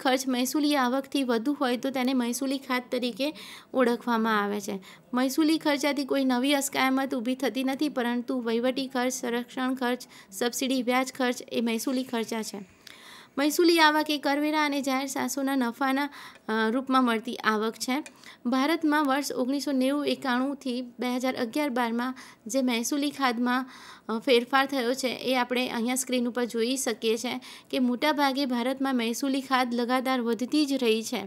ખર્ચ મહેસૂલી આવકથી વધુ હોય તો તેને મહેસૂલી ખાત તરીકે ઓળખવામાં આવે છે મહેસૂલી ખર્ચાથી કોઈ નવી અસ્કાયમત ઊભી થતી નથી પરંતુ વહીવટી ખર્ચ સંરક્ષણ ખર્ચ સબસિડી વ્યાજ ખર્ચ એ મહેસૂલી ખર્ચા છે મહેસૂલી આવક એ કરવેરા અને જાહેર સાસોના નફાના રૂપમાં મળતી આવક છે ભારતમાં વર્ષ ઓગણીસો નેવું એકાણુંથી બે હજાર અગિયાર બારમાં જે મહેસૂલી ખાદમાં ફેરફાર થયો છે એ આપણે અહીંયા સ્ક્રીન ઉપર જોઈ શકીએ છીએ કે મોટાભાગે ભારતમાં મહેસૂલી ખાદ લગાતાર વધતી જ રહી છે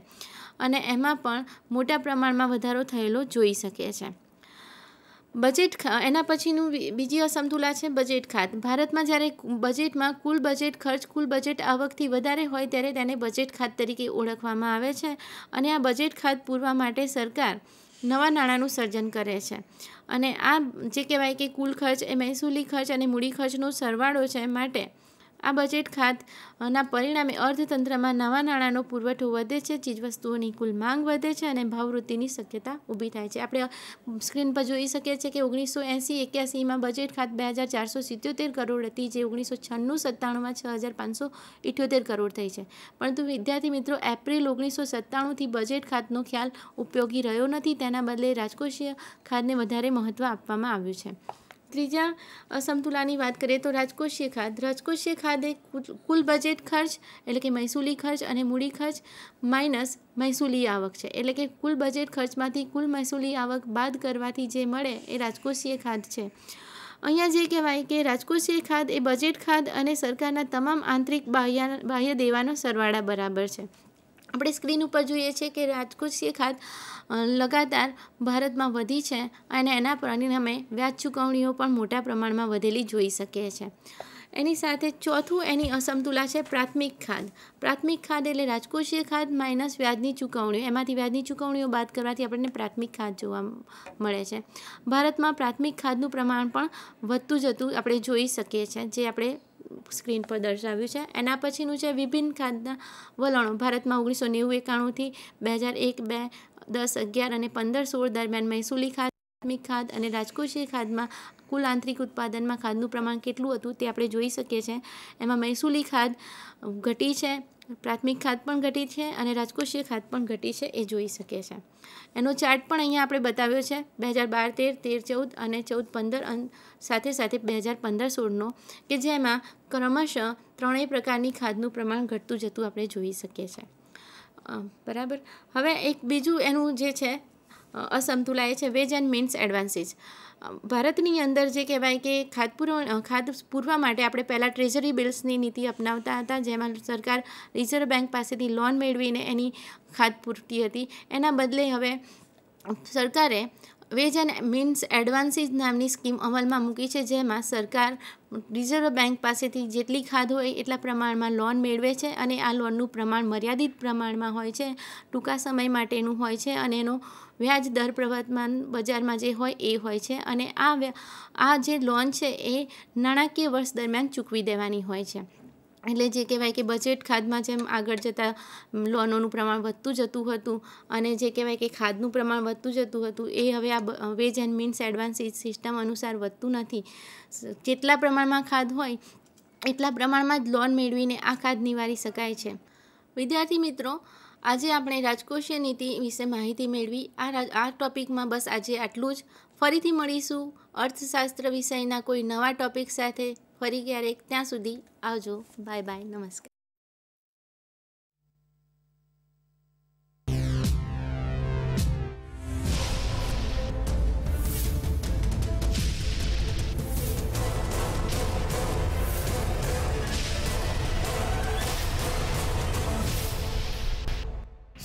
અને એમાં પણ મોટા પ્રમાણમાં વધારો થયેલો જોઈ શકીએ છીએ બજેટ એના પછીનું બીજી અસમતુલા છે બજેટ ખાત ભારતમાં જ્યારે બજેટમાં કુલ બજેટ ખર્ચ કુલ બજેટ આવકથી વધારે હોય ત્યારે તેને બજેટ ખાત તરીકે ઓળખવામાં આવે છે અને આ બજેટ ખાત પૂરવા માટે સરકાર નવા નાણાંનું સર્જન કરે છે અને આ જે કહેવાય કે કુલ ખર્ચ એ મહેસૂલી ખર્ચ અને મૂડી ખર્ચનો સરવાળો છે માટે આ બજેટ ખાતના પરિણામે અર્થતંત્રમાં નવા નાણાંનો પુરવઠો વધે છે ચીજવસ્તુઓની કુલ માંગ વધે છે અને ભાવવૃત્તિની શક્યતા ઊભી થાય છે આપણે સ્ક્રીન પર જોઈ શકીએ છીએ કે ઓગણીસો એંસી એક્યાસીમાં બજેટ ખાત બે હજાર ચારસો સિત્યોતેર કરોડ હતી જે ઓગણીસો છન્નું સત્તાણુંમાં છ હજાર પાંચસો ઇઠ્યોતેર કરોડ થઈ છે પરંતુ વિદ્યાર્થી મિત્રો એપ્રિલ ઓગણીસો સત્તાણુંથી બજેટ ખાતનો ખ્યાલ ઉપયોગી રહ્યો નથી તેના બદલે રાજકોષીય ખાતને વધારે મહત્ત્વ આપવામાં આવ્યું છે ત્રીજા અસમતુલાની વાત કરીએ તો રાજકોષીય ખાદ રાજકોષીય ખાદે કુલ બજેટ ખર્ચ એટલે કે મહેસૂલી ખર્ચ અને મૂડી ખર્ચ માઇનસ મહેસૂલી આવક છે એટલે કે કુલ બજેટ ખર્ચમાંથી કુલ મહેસૂલી આવક બાદ કરવાથી જે મળે એ રાજકોષીય ખાદ છે અહીંયા જે કહેવાય કે રાજકોષીય ખાદ એ બજેટ ખાદ અને સરકારના તમામ આંતરિક બાહ્ય બાહ્ય દેવાનો સરવાળા બરાબર છે આપણે સ્ક્રીન ઉપર જોઈએ છીએ કે રાજકોષીય ખાત લગાતાર ભારતમાં વધી છે અને એના પરિણામે વ્યાજ ચૂકવણીઓ પણ મોટા પ્રમાણમાં વધેલી જોઈ શકીએ છીએ એની સાથે ચોથું એની અસમતુલા છે પ્રાથમિક ખાદ પ્રાથમિક ખાદ એટલે રાજકોષીય ખાદ માઇનસ વ્યાજની ચૂકવણીઓ એમાંથી વ્યાજની ચૂકવણીઓ બાદ કરવાથી આપણને પ્રાથમિક ખાદ જોવા મળે છે ભારતમાં પ્રાથમિક ખાદનું પ્રમાણ પણ વધતું જતું આપણે જોઈ શકીએ છીએ જે આપણે સ્ક્રીન પર દર્શાવ્યું છે એના પછીનું છે વિભિન્ન ખાદ્ય વલણો ભારતમાં ઓગણીસો નેવું એકાણુંથી બે હજાર એક બે દસ અગિયાર અને પંદર સોળ દરમિયાન મહેસૂલી ખાદ પ્રાથમિક ખાદ અને રાજકોષીય ખાદમાં કુલ આંતરિક ઉત્પાદનમાં ખાદનું પ્રમાણ કેટલું હતું તે આપણે જોઈ શકીએ છીએ એમાં મહેસૂલી ખાદ ઘટી છે પ્રાથમિક ખાત પણ ઘટી છે અને રાજકોષીય ખાત પણ ઘટી છે એ જોઈ શકે છે એનો ચાર્ટ પણ અહીંયા આપણે બતાવ્યો છે બે હજાર બાર તેર તેર ચૌદ અને ચૌદ પંદર સાથે સાથે બે હજાર પંદર સોળનો કે જેમાં ક્રમશઃ ત્રણેય પ્રકારની ખાદનું પ્રમાણ ઘટતું જતું આપણે જોઈ શકીએ છીએ બરાબર હવે એક બીજું એનું જે છે અસમતુલા છે વેજ એન્ડ મીન્સ એડવાન્સીસ ભારતની અંદર જે કહેવાય કે ખાતપુર ખાદ પૂરવા માટે આપણે પહેલાં ટ્રેઝરી બિલ્સની નીતિ અપનાવતા હતા જેમાં સરકાર રિઝર્વ બેંક પાસેથી લોન મેળવીને એની ખાદ પૂરતી હતી એના બદલે હવે સરકારે વેજ એન્ડ મીન્સ એડવાન્સીસ નામની સ્કીમ અમલમાં મૂકી છે જેમાં સરકાર રિઝર્વ બેંક પાસેથી જેટલી ખાધ હોય એટલા પ્રમાણમાં લોન મેળવે છે અને આ લોનનું પ્રમાણ મર્યાદિત પ્રમાણમાં હોય છે ટૂંકા સમય માટેનું હોય છે અને એનો વ્યાજ દર પ્રવર્તમાન બજારમાં જે હોય એ હોય છે અને આ આ જે લોન છે એ નાણાકીય વર્ષ દરમિયાન ચૂકવી દેવાની હોય છે એટલે જે કહેવાય કે બજેટ ખાદમાં જેમ આગળ જતાં લોનોનું પ્રમાણ વધતું જતું હતું અને જે કહેવાય કે ખાદનું પ્રમાણ વધતું જતું હતું એ હવે આ ways and means advance system અનુસાર વધતું નથી જેટલા પ્રમાણમાં ખાદ હોય એટલા પ્રમાણમાં જ લોન મેળવીને આ ખાદ નિવારી શકાય છે વિદ્યાર્થી મિત્રો આજે આપણે રાજકોષીય નીતિ વિશે માહિતી મેળવી આ આ ટોપિકમાં બસ આજે આટલું જ ફરીથી મળીશું અર્થશાસ્ત્ર વિષયના કોઈ નવા ટોપિક સાથે ફરી ક્યારેક ત્યાં સુધી આવજો બાય બાય નમસ્કાર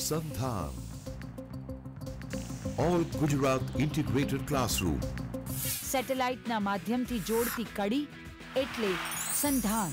Sandhan all Gujarat integrated classroom સેટેલાઇટના માધ્યમથી જોડતી કડી એટલે સંધાન